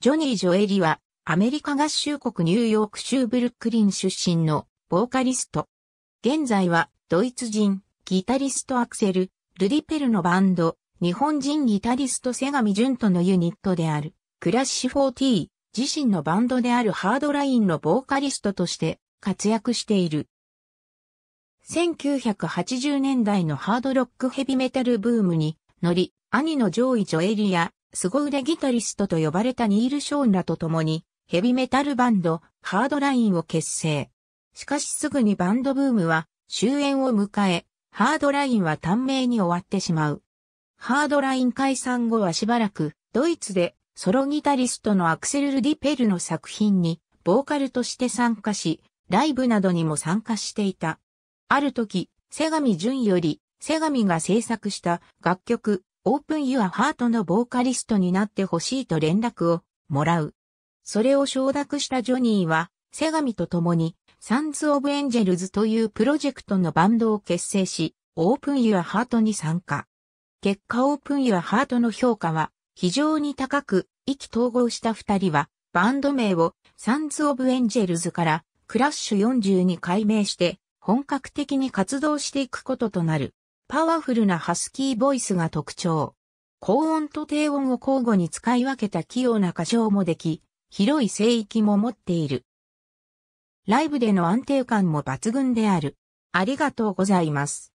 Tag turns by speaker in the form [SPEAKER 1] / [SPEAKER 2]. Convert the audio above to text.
[SPEAKER 1] ジョ
[SPEAKER 2] ニー・ジョエリは、アメリカ合衆国ニューヨーク州ブルックリン出身のボーカリスト。現在は、ドイツ人、ギタリストアクセル、ルディペルのバンド、日本人ギタリスト瀬上淳とのユニットである、クラッシュ 4T、自身のバンドであるハードラインのボーカリストとして活躍している。1980年代のハードロックヘビメタルブームに乗り、兄のジョイ・ジョエリや凄腕ギタリストと呼ばれたニール・ショーンらと共に、ヘビメタルバンド、ハードラインを結成。しかしすぐにバンドブームは終焉を迎え、ハードラインは短命に終わってしまう。ハードライン解散後はしばらく、ドイツでソロギタリストのアクセル・ル・ディペルの作品に、ボーカルとして参加し、ライブなどにも参加していた。ある時、セガミ・ジュンより、セガミが制作した楽曲、オープンユアハートのボーカリストになってほしいと連絡をもらう。それを承諾したジョニーは、セガミと共に、サンズ・オブ・エンジェルズというプロジェクトのバンドを結成し、オープン・ユア・ハートに参加。結果オープン・ユア・ハートの評価は非常に高く、意気統合した二人は、バンド名をサンズ・オブ・エンジェルズからクラッシュ40に改名して、本格的に活動していくこととなる。パワフルなハスキーボイスが特徴。高音と低音を交互に使い分けた器用な歌唱もでき、広い聖域も持っている。ライブでの安定感も
[SPEAKER 1] 抜群である。ありがとうございます。